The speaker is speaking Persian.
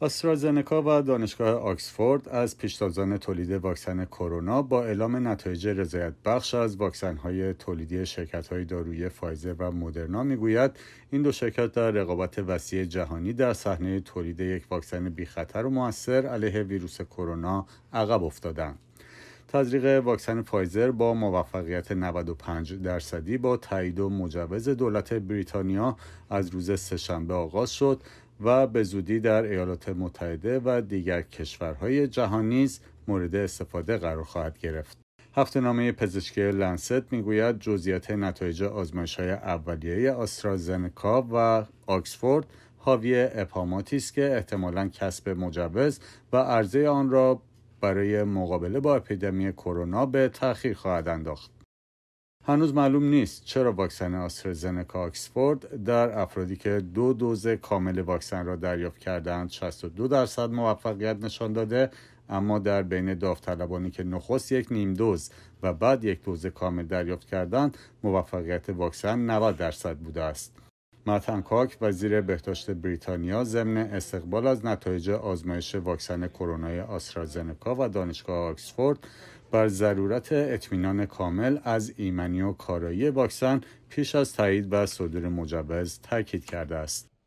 آسترازنکا و دانشگاه آکسفورد از پیشتازان تولید واکسن کرونا با اعلام نتایج رضایت بخش از واکسن تولیدی شرکت های دارویی فایزر و مدرنا میگوید این دو شرکت در رقابت وسیع جهانی در صحنه تولید یک واکسن بی خطر و موثر علیه ویروس کرونا عقب افتادند. تزریق واکسن فایزر با موفقیت 95 درصدی با تایید و مجوز دولت بریتانیا از روز سهشنبه آغاز شد و به زودی در ایالات متحده و دیگر کشورهای جهان نیز مورد استفاده قرار خواهد گرفت. هفته نامه پزشکی لنست میگوید جزئیات نتایج آزمایش های اولیه آسترازنکا و آکسفورد حاوی اپاماتی است که احتمالا کسب مجوز و عرضه آن را برای مقابله با اپیدمی کرونا به تأخیر خواهد انداخت. هنوز معلوم نیست چرا واکسن آسترزنکا آکسفورد در افرادی که دو دوز کامل واکسن را دریافت کردند 62 درصد موفقیت نشان داده اما در بین داوطلبانی که نخست یک نیم دوز و بعد یک دوز کامل دریافت کردند موفقیت واکسن 90 درصد بوده است. ناتان کاک وزیر بهداشت بریتانیا ضمن استقبال از نتایج آزمایش واکسن کرونا آسترازنکا و دانشگاه آکسفورد بر ضرورت اطمینان کامل از ایمنی و کارایی واکسن پیش از تایید و صدور مجوز تاکید کرده است